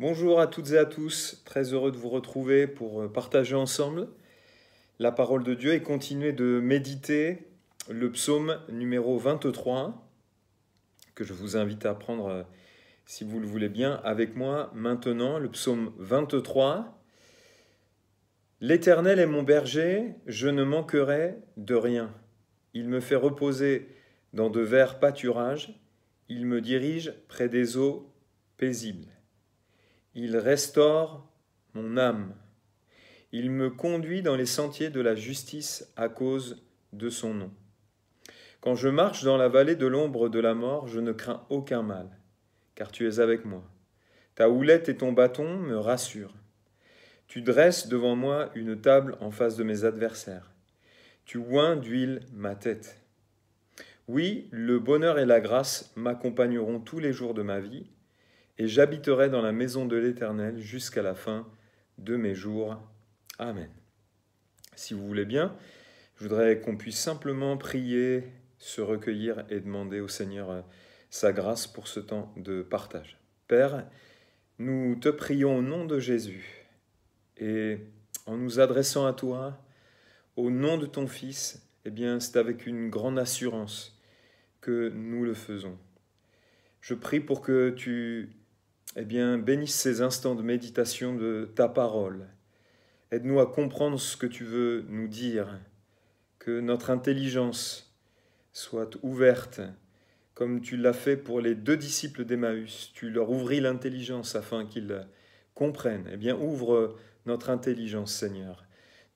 Bonjour à toutes et à tous, très heureux de vous retrouver pour euh, partager ensemble la parole de Dieu et continuer de méditer le psaume numéro 23 que je vous invite à prendre euh, si vous le voulez bien avec moi maintenant, le psaume 23. L'Éternel est mon berger, je ne manquerai de rien. Il me fait reposer dans de verts pâturages, il me dirige près des eaux paisibles. Il restaure mon âme. Il me conduit dans les sentiers de la justice à cause de son nom. Quand je marche dans la vallée de l'ombre de la mort, je ne crains aucun mal, car tu es avec moi. Ta houlette et ton bâton me rassurent. Tu dresses devant moi une table en face de mes adversaires. Tu oins d'huile ma tête. Oui, le bonheur et la grâce m'accompagneront tous les jours de ma vie, et j'habiterai dans la maison de l'Éternel jusqu'à la fin de mes jours. Amen. Si vous voulez bien, je voudrais qu'on puisse simplement prier, se recueillir et demander au Seigneur euh, sa grâce pour ce temps de partage. Père, nous te prions au nom de Jésus et en nous adressant à toi, au nom de ton Fils, eh bien, c'est avec une grande assurance que nous le faisons. Je prie pour que tu eh bien, bénisse ces instants de méditation de ta parole. Aide-nous à comprendre ce que tu veux nous dire. Que notre intelligence soit ouverte, comme tu l'as fait pour les deux disciples d'Emmaüs. Tu leur ouvris l'intelligence afin qu'ils comprennent. Eh bien, ouvre notre intelligence, Seigneur.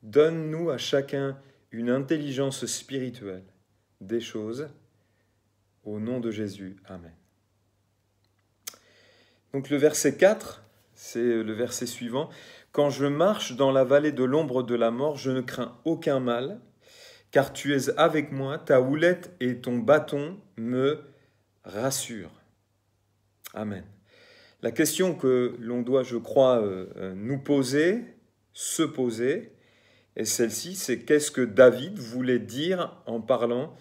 Donne-nous à chacun une intelligence spirituelle des choses. Au nom de Jésus, Amen. Donc le verset 4, c'est le verset suivant. Quand je marche dans la vallée de l'ombre de la mort, je ne crains aucun mal, car tu es avec moi, ta houlette et ton bâton me rassurent. Amen. La question que l'on doit, je crois, euh, euh, nous poser, se poser, et celle-ci, c'est qu'est-ce que David voulait dire en parlant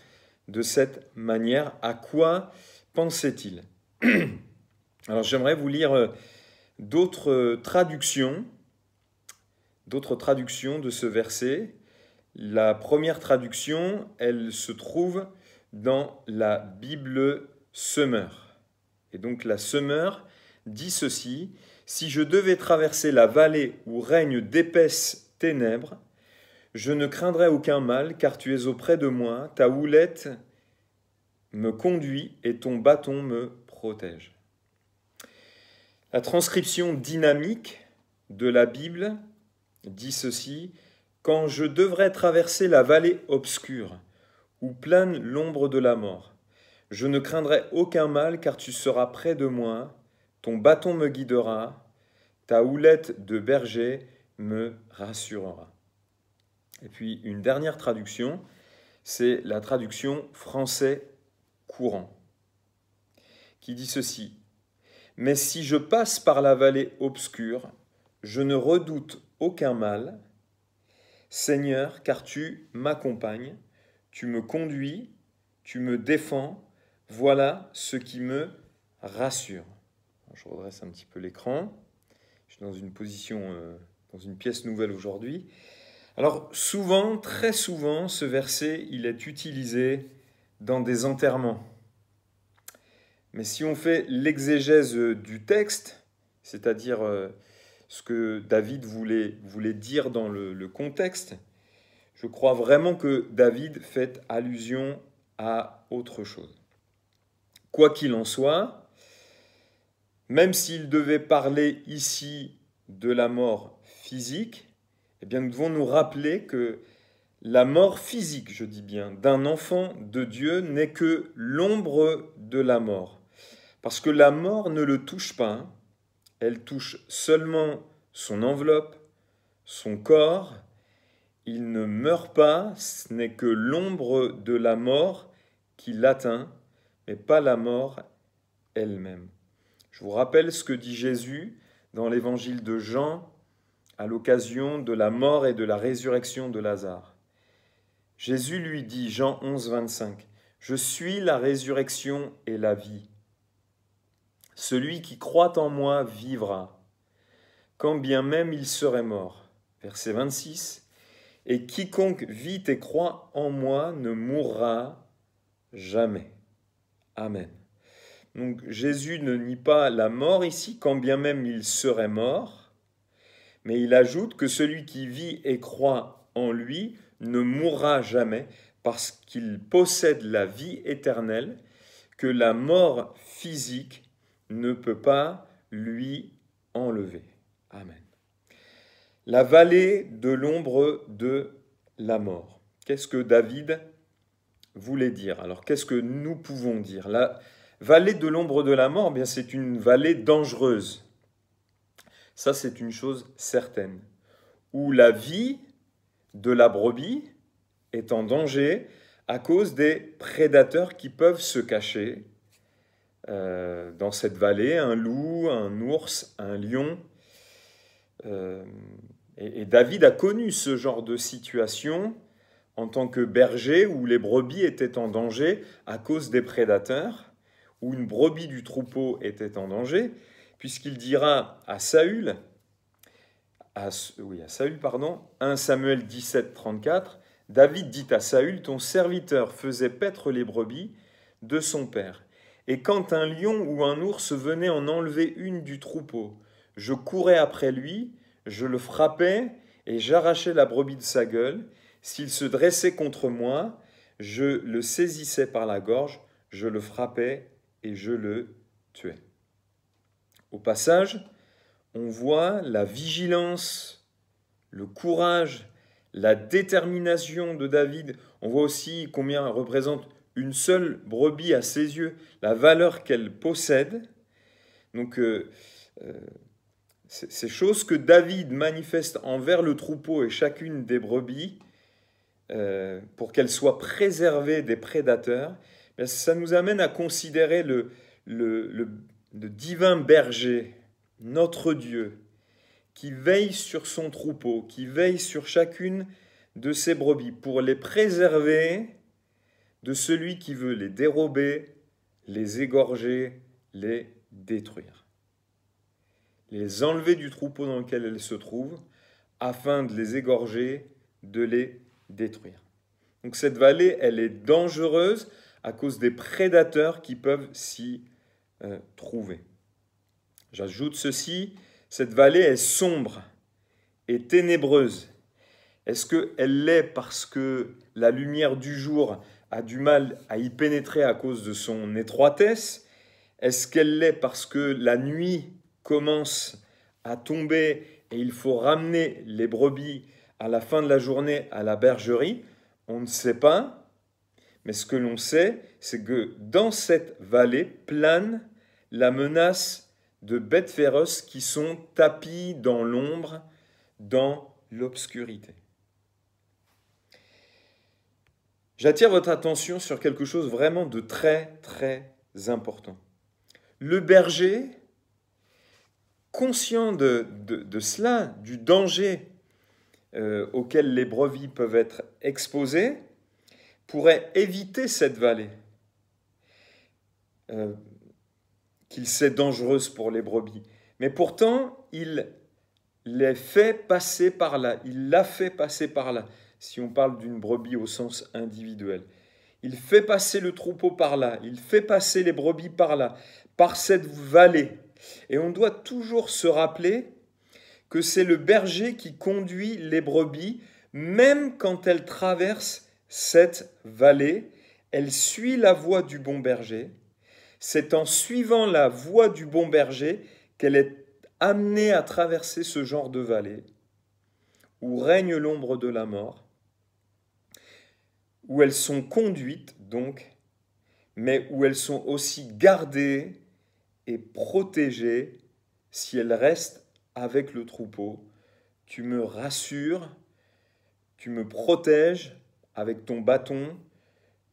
de cette manière À quoi pensait-il Alors j'aimerais vous lire euh, d'autres euh, traductions, d'autres traductions de ce verset. La première traduction, elle se trouve dans la Bible Semeur. Et donc la Semeur dit ceci Si je devais traverser la vallée où règne d'épaisses ténèbres, je ne craindrais aucun mal, car tu es auprès de moi, ta houlette me conduit et ton bâton me protège. La transcription dynamique de la Bible dit ceci, Quand je devrais traverser la vallée obscure, où plane l'ombre de la mort, je ne craindrai aucun mal car tu seras près de moi, ton bâton me guidera, ta houlette de berger me rassurera. Et puis une dernière traduction, c'est la traduction français courant, qui dit ceci, mais si je passe par la vallée obscure, je ne redoute aucun mal. Seigneur, car tu m'accompagnes, tu me conduis, tu me défends, voilà ce qui me rassure. Je redresse un petit peu l'écran. Je suis dans une position, euh, dans une pièce nouvelle aujourd'hui. Alors souvent, très souvent, ce verset, il est utilisé dans des enterrements. Mais si on fait l'exégèse euh, du texte, c'est-à-dire euh, ce que David voulait, dire dans le, contexte, je crois vraiment que David fait allusion à autre chose. Quoi qu'il en soit, même s'il devait parler ici de la mort physique, eh bien nous devons nous rappeler que la mort physique, je dis bien, d'un enfant de Dieu n'est que l'ombre de la mort parce que la mort ne le touche pas, hein. elle touche seulement son enveloppe, son corps, il ne meurt pas, ce n'est que l'ombre de la mort qui l'atteint, mais pas la mort elle-même. Je vous rappelle ce que dit Jésus dans l'évangile de Jean à l'occasion de la mort et de la résurrection de Lazare. Jésus lui dit, Jean 11, 25, Je suis la résurrection et la vie. Celui qui croit en moi vivra, quand bien même il serait mort. Verset 26. Et quiconque vit et croit en moi ne mourra jamais. Amen. Donc Jésus ne nie pas la mort ici, quand bien même il serait mort, mais il ajoute que celui qui vit et croit en lui ne mourra jamais parce qu'il possède la vie éternelle que la mort physique ne peut pas lui enlever. Amen. La vallée de l'ombre de la mort. Qu'est-ce que David voulait dire Alors qu'est-ce que nous pouvons dire La vallée de l'ombre de la mort, eh bien c'est une vallée dangereuse. Ça c'est une chose certaine. Où la vie de la brebis est en danger à cause des prédateurs qui peuvent se cacher, euh, dans cette vallée, un loup, un ours, un lion. Euh, et, David a connu ce genre de situation en tant que berger où les brebis étaient en danger à cause des prédateurs, où une brebis du troupeau était en danger, puisqu'il dira à Saül, oui, à Saül, pardon, 1 Samuel 17, 34, David dit à Saül, ton serviteur faisait paître les brebis de son père. Et quand un lion ou un ours venait en enlever une du troupeau, je courais après lui, je le frappais et j'arrachais la brebis de sa gueule. S'il se dressait contre moi, je le saisissais par la gorge, je le frappais et je le tuais. Au passage, on voit la vigilance, le courage, la détermination de David. On voit aussi combien représente une seule brebis à ses yeux, la valeur qu'elle possède. Donc, euh, euh, ces choses que David manifeste envers le troupeau et chacune des brebis, euh, pour qu'elles soient préservées des prédateurs, ça nous amène à considérer le, le divin berger, notre Dieu, qui veille sur son troupeau, qui veille sur chacune de ses brebis, pour les préserver de celui qui veut les dérober, les égorger, les détruire. Les enlever du troupeau dans lequel elles se trouvent, afin de les égorger, de les détruire. Donc cette vallée, elle est dangereuse à cause des prédateurs qui peuvent s'y euh, trouver. J'ajoute ceci, cette vallée est sombre et ténébreuse. Est-ce qu'elle l'est parce que la lumière du jour a du mal à y pénétrer à cause de son étroitesse Est-ce qu'elle l'est parce que la nuit commence à tomber et il faut ramener les brebis à la fin de la journée à la bergerie On ne sait pas. Mais ce que l'on sait, c'est que dans cette vallée plane la menace de bêtes féroces qui sont tapies dans l'ombre, dans l'obscurité. J'attire votre attention sur quelque chose vraiment de très très important. Le berger, conscient de, de, de cela, du danger euh, auquel les brebis peuvent être exposées, pourrait éviter cette vallée, euh, qu'il sait dangereuse pour les brebis. Mais pourtant, il les fait passer par là, il l'a fait passer par là si on parle d'une brebis au sens individuel. Il fait passer le troupeau par là, il fait passer les brebis par là, par cette vallée. Et on doit toujours se rappeler que c'est le berger qui conduit les brebis, même quand elles traversent cette vallée, elle suit la voie du bon berger. C'est en suivant la voie du bon berger qu'elle est amenée à traverser ce genre de vallée où règne l'ombre de la mort, où elles sont conduites, donc, mais où elles sont aussi gardées et protégées si elles restent avec le troupeau. Tu me rassures, tu me protèges avec ton bâton,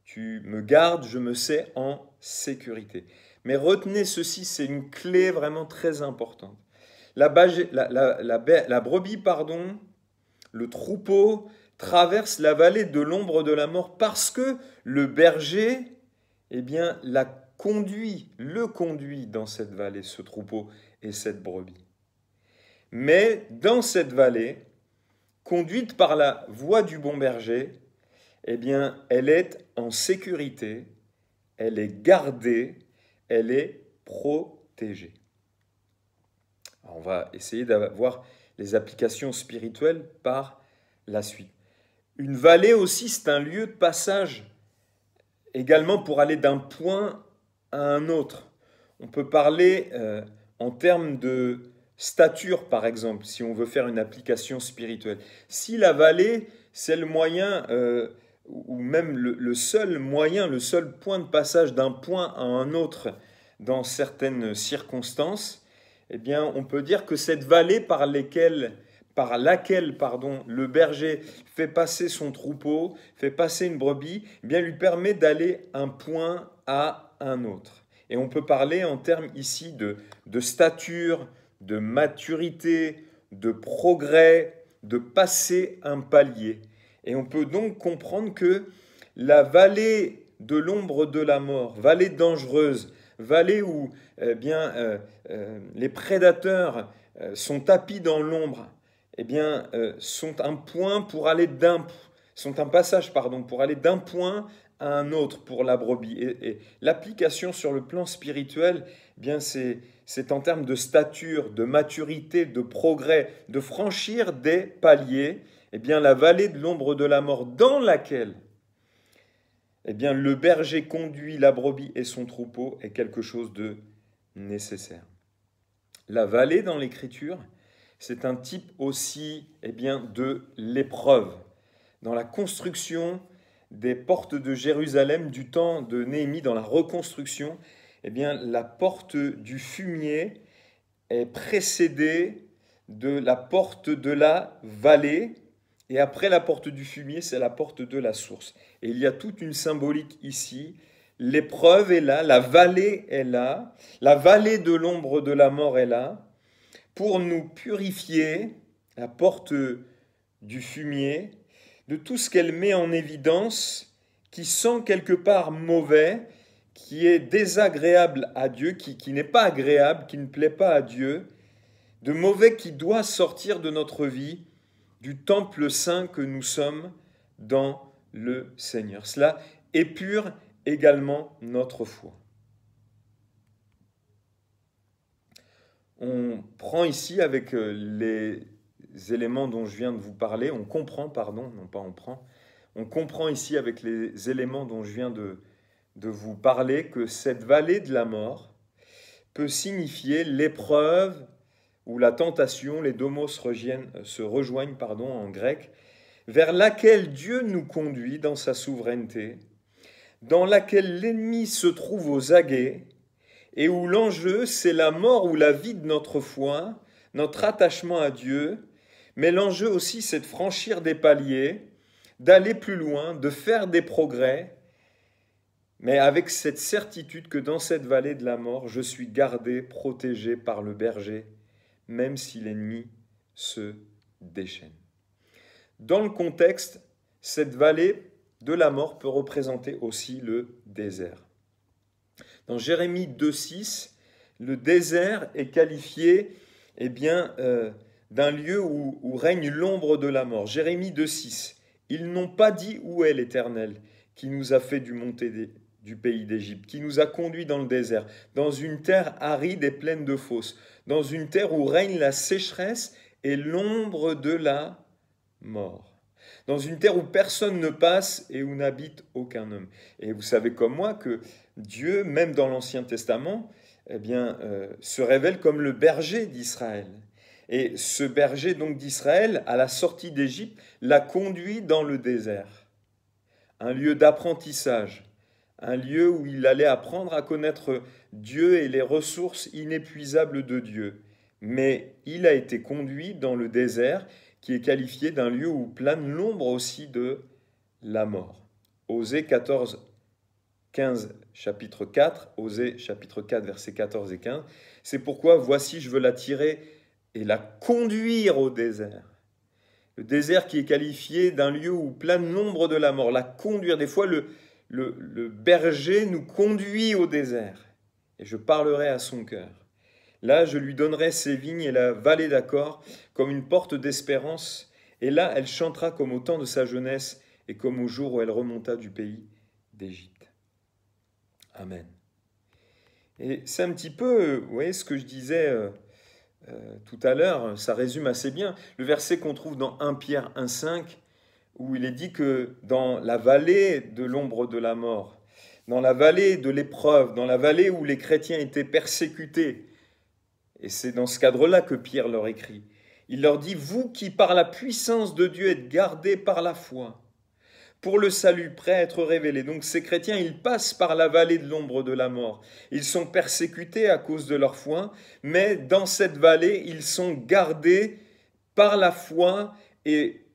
tu me gardes, je me sais en sécurité. Mais retenez ceci, c'est une clé vraiment très importante. La, la, brebis, pardon, le troupeau, traverse la vallée de l'ombre de la mort parce que le berger, eh bien, la conduit, le conduit dans cette vallée, ce troupeau et cette brebis. Mais dans cette vallée, conduite par la voie du bon berger, eh bien, elle est en sécurité, elle est gardée, elle est protégée. on va essayer d'avoir les applications spirituelles par la suite. Une vallée aussi, c'est un lieu de passage, également pour aller d'un point à un autre. On peut parler euh, en termes de stature, par exemple, si on veut faire une application spirituelle. Si la vallée, c'est le moyen, euh, ou même le, le, seul moyen, le seul point de passage d'un point à un autre dans certaines circonstances, eh bien, on peut dire que cette vallée par lesquelles par laquelle pardon, le berger fait passer son troupeau, fait passer une brebis, eh bien lui permet d'aller un point à un autre. Et on peut parler en termes ici de, stature, de maturité, de progrès, de passer un palier. Et on peut donc comprendre que la vallée de l'ombre de la mort, vallée dangereuse, vallée où eh bien, euh, euh, les prédateurs euh, sont tapis dans l'ombre, eh bien, euh, sont un point pour aller d'un sont un passage pardon pour aller d'un point à un autre pour la brebis. Et, l'application sur le plan spirituel, eh bien c'est c'est en termes de stature, de maturité, de progrès, de franchir des paliers. Eh bien, la vallée de l'ombre de la mort dans laquelle eh bien, le berger conduit la brebis et son troupeau est quelque chose de nécessaire. La vallée dans l'Écriture, c'est un type aussi eh bien, de l'épreuve. Dans la construction des portes de Jérusalem du temps de Néhémie, dans la reconstruction, eh bien, la porte du fumier est précédée de la porte de la vallée. Et après la porte du fumier, c'est la porte de la source. Et il y a toute une symbolique ici. L'épreuve est là, la vallée est là, la vallée de l'ombre de la mort est là, pour nous purifier, la porte du fumier, de tout ce qu'elle met en évidence qui sent quelque part mauvais, qui est désagréable à Dieu, qui, n'est pas agréable, qui ne plaît pas à Dieu, de mauvais qui doit sortir de notre vie, du temple saint que nous sommes dans le Seigneur. Cela épure également notre foi. on prend ici avec euh, les éléments dont je viens de vous parler, on comprend, pardon, non pas on prend, on comprend ici avec les éléments dont je viens de, vous parler que cette vallée de la mort peut signifier l'épreuve ou la tentation, les domos mots se, rejoignent, euh, se rejoignent pardon, en grec, vers laquelle Dieu nous conduit dans sa souveraineté, dans laquelle l'ennemi se trouve aux aguets et où l'enjeu, c'est la mort ou la vie de notre foi, notre attachement à Dieu, mais l'enjeu aussi, c'est de franchir des paliers, d'aller plus loin, de faire des progrès, mais avec cette certitude que dans cette vallée de la mort, je suis gardé, protégé par le berger, même si l'ennemi se déchaîne. Dans le contexte, cette vallée de la mort peut représenter aussi le désert. Dans Jérémie 2.6, le désert est qualifié eh bien, euh, d'un lieu où, règne l'ombre de la mort. Jérémie 2.6. Ils n'ont pas dit où est l'Éternel qui nous a fait du monter du pays d'Égypte, qui nous a conduits dans le désert, dans une terre aride et pleine de fosses, dans une terre où règne la sécheresse et l'ombre de la mort dans une terre où personne ne passe et où n'habite aucun homme. Et vous savez comme moi que Dieu, même dans l'Ancien Testament, eh bien, euh, se révèle comme le berger d'Israël. Et ce berger donc d'Israël, à la sortie d'Égypte, l'a conduit dans le désert, un lieu d'apprentissage, un lieu où il allait apprendre à connaître Dieu et les ressources inépuisables de Dieu. Mais il a été conduit dans le désert qui est qualifié d'un lieu où plane l'ombre aussi de la mort. Osée 14, 15, chapitre 4, Osée chapitre 4, versets 14 et 15. C'est pourquoi voici, je veux la tirer et la conduire au désert. Le désert qui est qualifié d'un lieu où plane l'ombre de la mort, la conduire. Des fois, le, le berger nous conduit au désert et je parlerai à son cœur. Là, je lui donnerai ses vignes et la vallée d'accord comme une porte d'espérance, et là elle chantera comme au temps de sa jeunesse et comme au jour où elle remonta du pays d'Égypte. Amen. Et c'est un petit peu, euh, vous voyez ce que je disais euh, euh, tout à l'heure, ça résume assez bien le verset qu'on trouve dans 1 Pierre 1.5, où il est dit que dans la vallée de l'ombre de la mort, dans la vallée de l'épreuve, dans la vallée où les chrétiens étaient persécutés, et c'est dans ce cadre-là que Pierre leur écrit. Il leur dit, Vous qui par la puissance de Dieu êtes gardés par la foi, pour le salut prêt à être révélé. Donc ces chrétiens, ils passent par la vallée de l'ombre de la mort. Ils sont persécutés à cause de leur foi, mais dans cette vallée, ils sont gardés par la foi et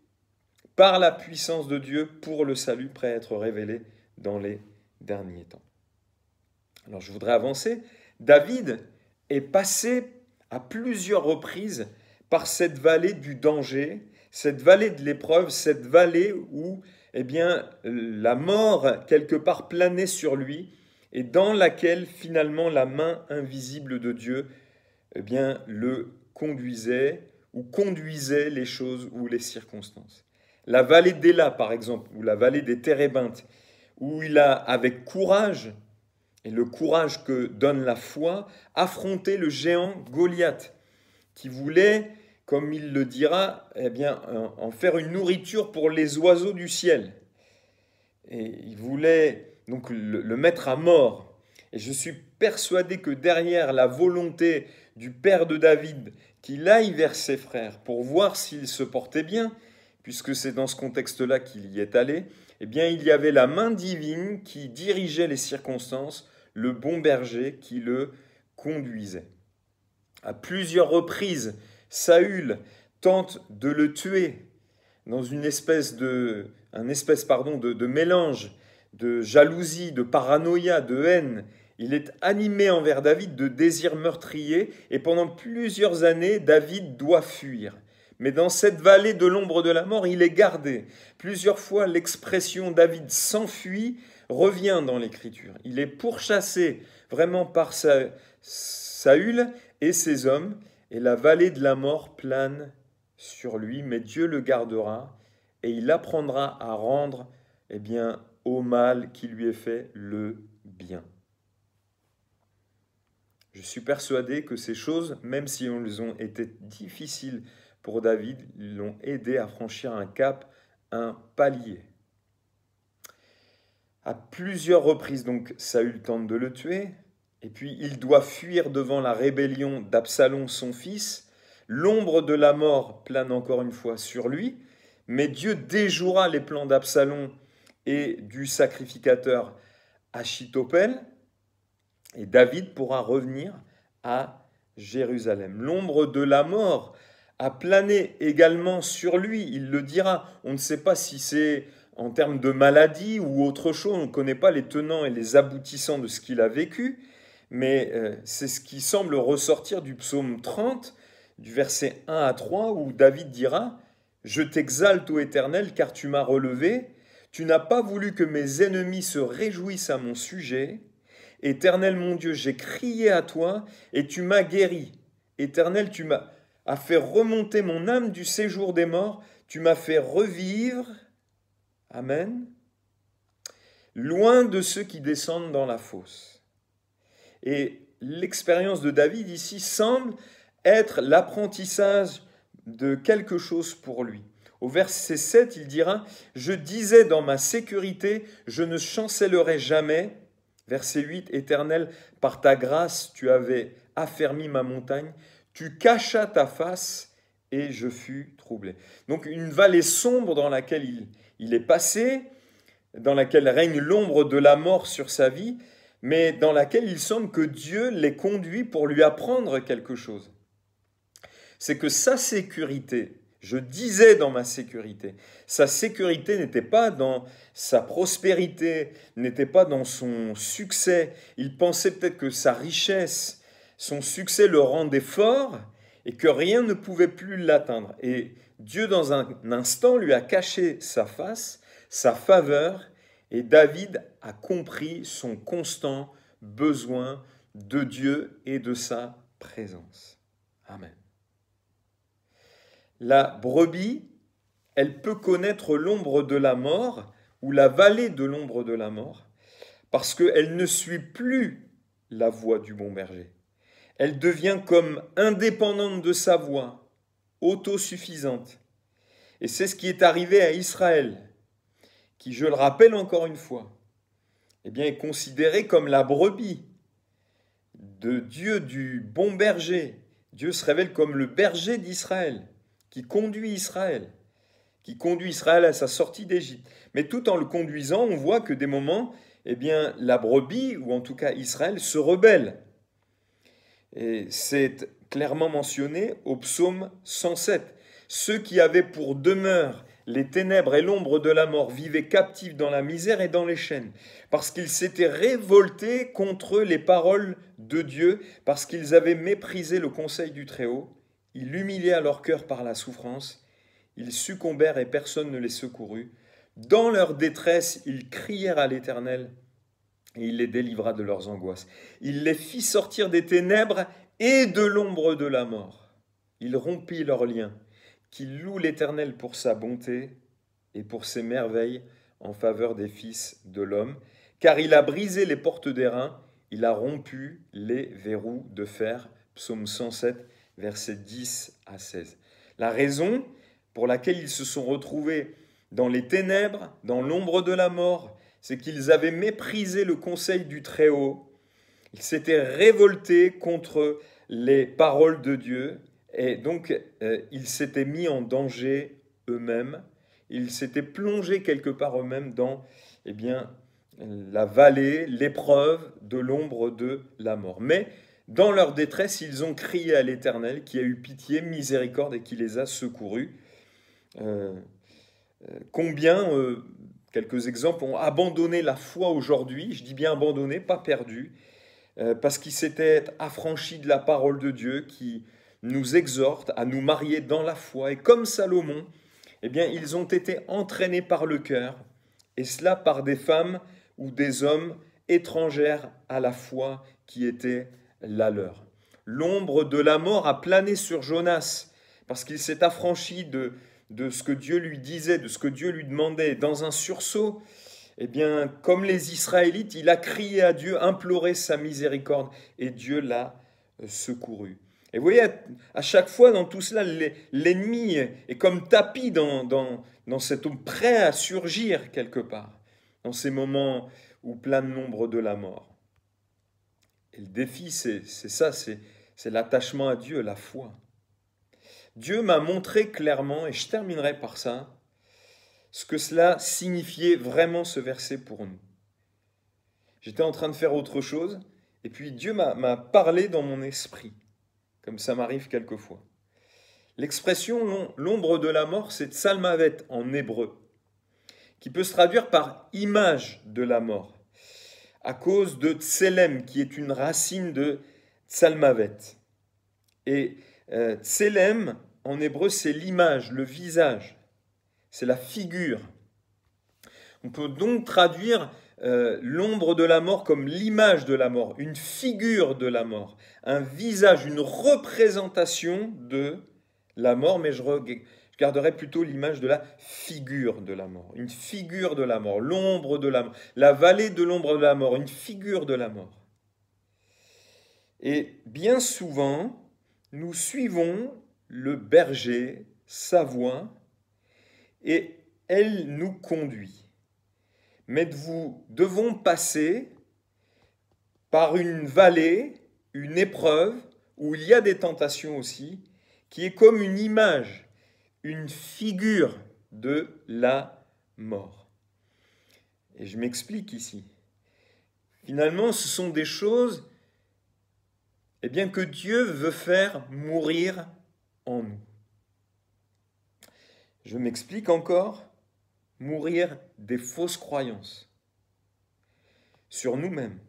par la puissance de Dieu pour le salut prêt à être révélé dans les derniers temps. Alors je voudrais avancer. David, est passé à plusieurs reprises par cette vallée du danger, cette vallée de l'épreuve, cette vallée où eh bien, la mort quelque part planait sur lui et dans laquelle finalement la main invisible de Dieu eh bien, le conduisait ou conduisait les choses ou les circonstances. La vallée d'Ela, par exemple, ou la vallée des Térébintes, où il a, avec courage, et le courage que donne la foi, affronter le géant Goliath, qui voulait, comme il le dira, eh bien, en faire une nourriture pour les oiseaux du ciel. Et il voulait donc le, mettre à mort. Et je suis persuadé que derrière la volonté du père de David qu'il aille vers ses frères pour voir s'ils se portaient bien, puisque c'est dans ce contexte-là qu'il y est allé, eh bien il y avait la main divine qui dirigeait les circonstances le bon berger qui le conduisait. À plusieurs reprises, Saül tente de le tuer dans une espèce de, un espèce pardon, de, mélange de jalousie, de paranoïa, de haine. Il est animé envers David de désirs meurtriers et pendant plusieurs années, David doit fuir. Mais dans cette vallée de l'ombre de la mort, il est gardé. Plusieurs fois, l'expression David s'enfuit revient dans l'écriture. Il est pourchassé vraiment par Saül et ses hommes, et la vallée de la mort plane sur lui, mais Dieu le gardera, et il apprendra à rendre eh bien, au mal qui lui est fait le bien. Je suis persuadé que ces choses, même si elles ont été difficiles pour David, l'ont aidé à franchir un cap, un palier à plusieurs reprises. Donc Saül tente de le tuer, et puis il doit fuir devant la rébellion d'Absalom, son fils. L'ombre de la mort plane encore une fois sur lui, mais Dieu déjouera les plans d'Absalom et du sacrificateur Achitopel, et David pourra revenir à Jérusalem. L'ombre de la mort a plané également sur lui, il le dira. On ne sait pas si c'est en termes de maladie ou autre chose. On ne connaît pas les tenants et les aboutissants de ce qu'il a vécu, mais euh, c'est ce qui semble ressortir du psaume 30, du verset 1 à 3, où David dira Je t'exalte, ô Éternel, car tu m'as relevé. Tu n'as pas voulu que mes ennemis se réjouissent à mon sujet. Éternel mon Dieu, j'ai crié à toi et tu m'as guéri. Éternel, tu m'as fait remonter mon âme du séjour des morts, tu m'as fait revivre, Amen. Loin de ceux qui descendent dans la fosse. Et l'expérience de David ici semble être l'apprentissage de quelque chose pour lui. Au verset 7, il dira, Je disais dans ma sécurité, je ne chancellerai jamais. Verset 8, Éternel, par ta grâce, tu avais affermi ma montagne, tu cachas ta face et je fus troublé. Donc une vallée sombre dans laquelle il, il est passé, dans laquelle règne l'ombre de la mort sur sa vie, mais dans laquelle il semble que Dieu l'ait conduit pour lui apprendre quelque chose. C'est que sa sécurité, je disais dans ma sécurité, sa sécurité n'était pas dans sa prospérité, n'était pas dans son succès. Il pensait peut-être que sa richesse, son succès le rendait fort, et que rien ne pouvait plus l'atteindre. Et Dieu, dans un instant, lui a caché sa face, sa faveur, et David a compris son constant besoin de Dieu et de sa présence. Amen. La brebis, elle peut connaître l'ombre de la mort ou la vallée de l'ombre de la mort parce qu'elle ne suit plus la voie du bon berger. Elle devient comme indépendante de sa voix, autosuffisante. Et c'est ce qui est arrivé à Israël, qui, je le rappelle encore une fois, eh bien, est considéré comme la brebis de Dieu, du bon berger. Dieu se révèle comme le berger d'Israël, qui conduit Israël, qui conduit Israël à sa sortie d'Égypte. Mais tout en le conduisant, on voit que des moments, eh bien, la brebis, ou en tout cas Israël, se rebelle. Et c'est clairement mentionné au psaume 107. Ceux qui avaient pour demeure les ténèbres et l'ombre de la mort vivaient captifs dans la misère et dans les chaînes, parce qu'ils s'étaient révoltés contre les paroles de Dieu, parce qu'ils avaient méprisé le conseil du Très-Haut. Ils humiliaient leur cœur par la souffrance, ils succombèrent et personne ne les secourut. Dans leur détresse, ils crièrent à l'Éternel, il les délivra de leurs angoisses. Il les fit sortir des ténèbres et de l'ombre de la mort. Il rompit leurs liens, qu'il loue l'Éternel pour sa bonté et pour ses merveilles en faveur des fils de l'homme, car il a brisé les portes des reins, il a rompu les verrous de fer. Psaume 107, versets 10 à 16. La raison pour laquelle ils se sont retrouvés dans les ténèbres, dans l'ombre de la mort, c'est qu'ils avaient méprisé le conseil du Très-Haut, ils s'étaient révoltés contre les paroles de Dieu, et donc euh, ils s'étaient mis en danger eux-mêmes, ils s'étaient plongés quelque part eux-mêmes dans eh bien, la vallée, l'épreuve de l'ombre de la mort. Mais dans leur détresse, ils ont crié à l'Éternel qui a eu pitié, miséricorde et qui les a secourus. Euh, euh, combien Quelques exemples ont abandonné la foi aujourd'hui, je dis bien abandonné, pas perdu, euh, parce qu'ils s'étaient affranchis de la parole de Dieu qui nous exhorte à nous marier dans la foi. Et comme Salomon, eh bien, ils ont été entraînés par le cœur, et cela par des femmes ou des hommes étrangères à la foi qui était la leur. L'ombre de la mort a plané sur Jonas, parce qu'il s'est affranchi de, de ce que Dieu lui disait, de ce que Dieu lui demandait, dans un sursaut, eh bien, comme les Israélites, il a crié à Dieu, imploré sa miséricorde, et Dieu l'a euh, secouru. Et vous voyez, à chaque fois dans tout cela, l'ennemi est comme tapis dans, dans, dans cet homme prêt à surgir quelque part, dans ces moments où plein de nombre de la mort. Et le défi, c'est ça, c'est l'attachement à Dieu, la foi. Dieu m'a montré clairement, et je terminerai par ça, ce que cela signifiait vraiment ce verset pour nous. J'étais en train de faire autre chose, et puis Dieu m'a parlé dans mon esprit, comme ça m'arrive quelquefois. L'expression l'ombre de la mort, c'est salmavet en hébreu, qui peut se traduire par image de la mort, à cause de tselem, qui est une racine de tsalmavet. Et euh, tselem en hébreu, c'est l'image, le visage, c'est la figure. On peut donc traduire l'ombre de la mort comme l'image de la mort, une figure de la mort, un visage, une représentation de la mort, mais je, je garderai plutôt l'image de la figure de la mort, une figure de la mort, l'ombre de la mort, la vallée de l'ombre de la mort, une figure de la mort. Et bien souvent, nous suivons le berger savoie, et elle nous conduit. Mais vous devons passer par une vallée, une épreuve, où il y a des tentations aussi, qui est comme une image, une figure de la mort. Et je m'explique ici. Finalement, ce sont des choses eh bien, que Dieu veut faire mourir nous. Je m'explique encore, mourir des fausses croyances sur nous-mêmes,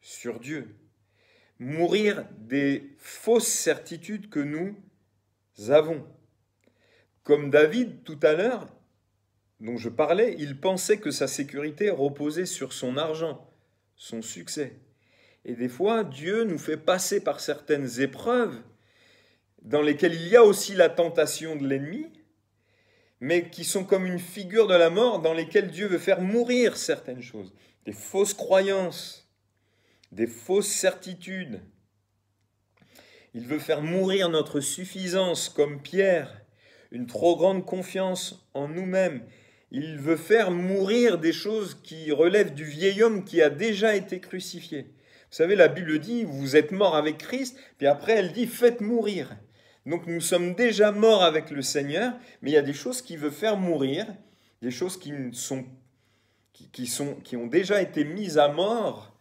sur Dieu, mourir des fausses certitudes que nous avons. Comme David tout à l'heure, dont je parlais, il pensait que sa sécurité reposait sur son argent, son succès. Et des fois, Dieu nous fait passer par certaines épreuves dans lesquels il y a aussi la tentation de l'ennemi, mais qui sont comme une figure de la mort dans lesquelles Dieu veut faire mourir certaines choses. Des fausses croyances, des fausses certitudes. Il veut faire mourir notre suffisance comme Pierre, une trop grande confiance en nous-mêmes. Il veut faire mourir des choses qui relèvent du vieil homme qui a déjà été crucifié. Vous savez, la Bible dit, vous êtes mort avec Christ, puis après elle dit, faites mourir. Donc nous sommes déjà morts avec le Seigneur, mais il y a des choses qui veut faire mourir, des choses qui, sont, qui, sont, qui ont déjà été mises à mort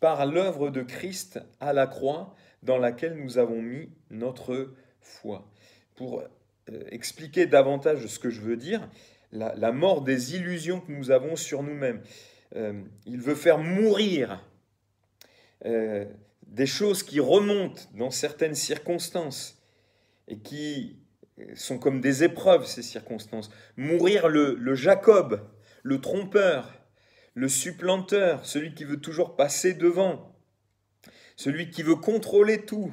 par l'œuvre de Christ à la croix dans laquelle nous avons mis notre foi. Pour euh, expliquer davantage ce que je veux dire, la, mort des illusions que nous avons sur nous-mêmes. Euh, il veut faire mourir euh, des choses qui remontent dans certaines circonstances et qui sont comme des épreuves, ces circonstances. Mourir le, Jacob, le trompeur, le supplanteur, celui qui veut toujours passer devant, celui qui veut contrôler tout.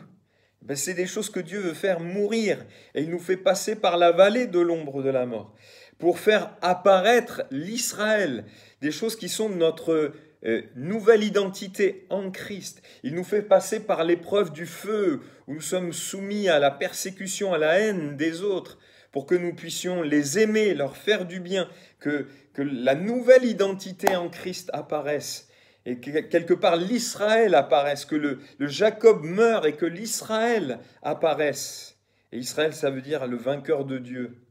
Ben, c'est des choses que Dieu veut faire mourir et il nous fait passer par la vallée de l'ombre de la mort pour faire apparaître l'Israël, des choses qui sont notre euh, nouvelle identité en Christ. Il nous fait passer par l'épreuve du feu, où nous sommes soumis à la persécution, à la haine des autres, pour que nous puissions les aimer, leur faire du bien, que, que la nouvelle identité en Christ apparaisse. Et que quelque part l'Israël apparaisse, que le, le Jacob meure et que l'Israël apparaisse. Et Israël, ça veut dire le vainqueur de Dieu.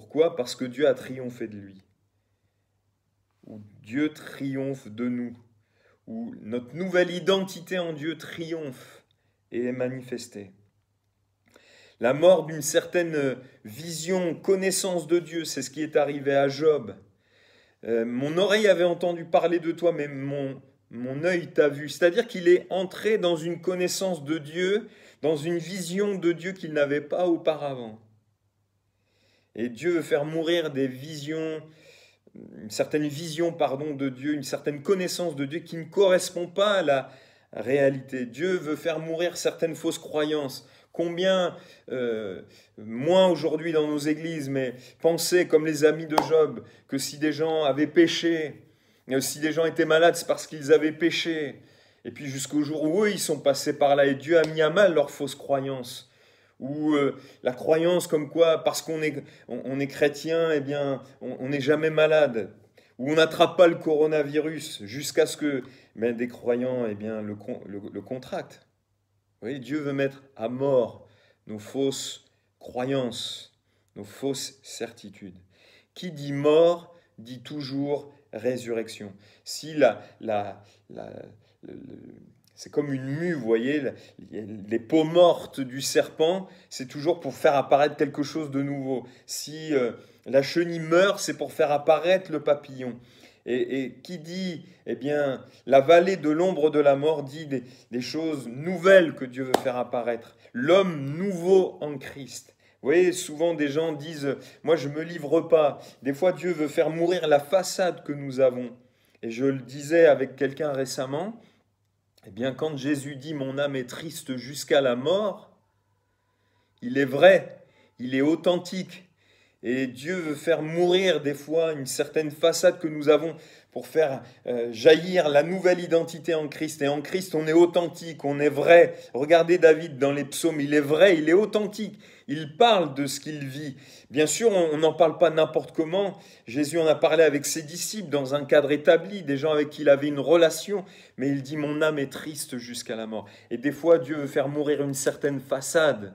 Pourquoi Parce que Dieu a triomphé de lui. Ou Dieu triomphe de nous. Ou notre nouvelle identité en Dieu triomphe et est manifestée. La mort d'une certaine vision, connaissance de Dieu, c'est ce qui est arrivé à Job. Euh, mon oreille avait entendu parler de toi, mais mon, mon œil t'a vu. C'est-à-dire qu'il est entré dans une connaissance de Dieu, dans une vision de Dieu qu'il n'avait pas auparavant. Et Dieu veut faire mourir des visions, une certaine vision pardon, de Dieu, une certaine connaissance de Dieu qui ne correspond pas à la réalité. Dieu veut faire mourir certaines fausses croyances. Combien, euh, moins aujourd'hui dans nos églises, mais penser comme les amis de Job, que si des gens avaient péché, euh, si des gens étaient malades, c'est parce qu'ils avaient péché. Et puis jusqu'au jour où eux, ils sont passés par là et Dieu a mis à mal leurs fausses croyances ou euh, la croyance comme quoi parce qu'on est, on, est chrétien, eh bien, on n'est jamais malade, ou on n'attrape pas le coronavirus jusqu'à ce que mais des croyants eh bien, le, le, le contractent. Dieu veut mettre à mort nos fausses croyances, nos fausses certitudes. Qui dit mort dit toujours résurrection. Si la, la, la, c'est comme une mue, vous voyez, les peaux mortes du serpent, c'est toujours pour faire apparaître quelque chose de nouveau. Si euh, la chenille meurt, c'est pour faire apparaître le papillon. Et, qui dit, eh bien, la vallée de l'ombre de la mort dit des, choses nouvelles que Dieu veut faire apparaître. L'homme nouveau en Christ. Vous voyez, souvent des gens disent, moi je me livre pas. Des fois, Dieu veut faire mourir la façade que nous avons. Et je le disais avec quelqu'un récemment, eh bien, quand Jésus dit Mon âme est triste jusqu'à la mort, il est vrai, il est authentique, et Dieu veut faire mourir des fois une certaine façade que nous avons pour faire euh, jaillir la nouvelle identité en Christ. Et en Christ, on est authentique, on est vrai. Regardez David dans les psaumes, il est vrai, il est authentique. Il parle de ce qu'il vit. Bien sûr, on n'en parle pas n'importe comment. Jésus en a parlé avec ses disciples dans un cadre établi, des gens avec qui il avait une relation. Mais il dit, mon âme est triste jusqu'à la mort. Et des fois, Dieu veut faire mourir une certaine façade.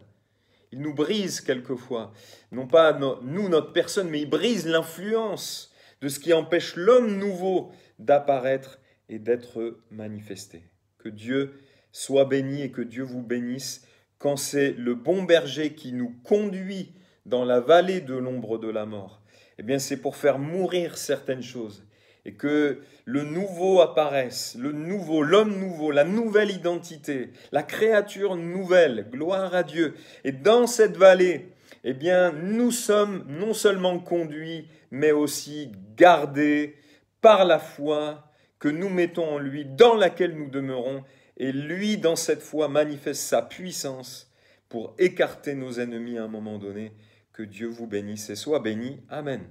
Il nous brise quelquefois. Non pas nous, notre personne, mais il brise l'influence de ce qui empêche l'homme nouveau d'apparaître et d'être manifesté. Que Dieu soit béni et que Dieu vous bénisse quand c'est le bon berger qui nous conduit dans la vallée de l'ombre de la mort. Eh bien, c'est pour faire mourir certaines choses et que le nouveau apparaisse, le nouveau, l'homme nouveau, la nouvelle identité, la créature nouvelle, gloire à Dieu. Et dans cette vallée, eh bien, nous sommes non seulement conduits, mais aussi gardés par la foi que nous mettons en lui, dans laquelle nous demeurons, et lui, dans cette foi, manifeste sa puissance pour écarter nos ennemis à un moment donné. Que Dieu vous bénisse et soit béni. Amen.